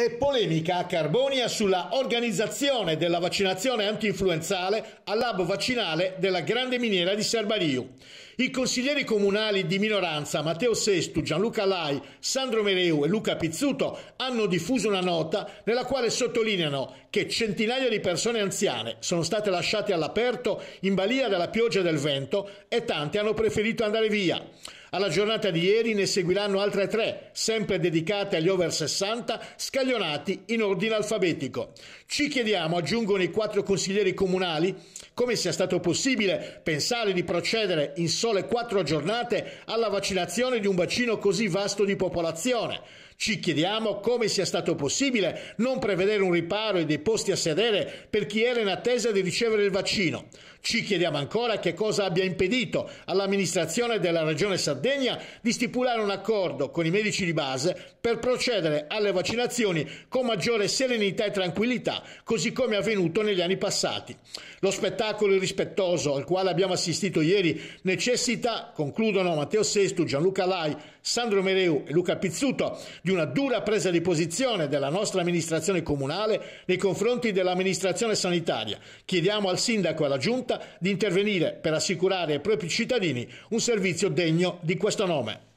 E polemica a Carbonia sulla organizzazione della vaccinazione antinfluenzale al labo vaccinale della grande miniera di Serbariu. I consiglieri comunali di minoranza Matteo Sestu, Gianluca Lai, Sandro Mereu e Luca Pizzuto hanno diffuso una nota nella quale sottolineano che centinaia di persone anziane sono state lasciate all'aperto in balia della pioggia e del vento e tante hanno preferito andare via. Alla giornata di ieri ne seguiranno altre tre, sempre dedicate agli over 60, scaglionati in ordine alfabetico. Ci chiediamo, aggiungono i quattro consiglieri comunali, come sia stato possibile pensare di procedere in sole quattro giornate alla vaccinazione di un bacino così vasto di popolazione. Ci chiediamo come sia stato possibile non prevedere un riparo e dei posti a sedere per chi era in attesa di ricevere il vaccino. Ci chiediamo ancora che cosa abbia impedito all'amministrazione della Regione Sardegna Sardegna di stipulare un accordo con i medici di base per procedere alle vaccinazioni con maggiore serenità e tranquillità, così come è avvenuto negli anni passati. Lo spettacolo irrispettoso al quale abbiamo assistito ieri necessita, concludono Matteo Sesto, Gianluca Lai, Sandro Mereu e Luca Pizzuto, di una dura presa di posizione della nostra amministrazione comunale nei confronti dell'amministrazione sanitaria. Chiediamo al sindaco e alla giunta di intervenire per assicurare ai propri cittadini un servizio degno di di questo nome.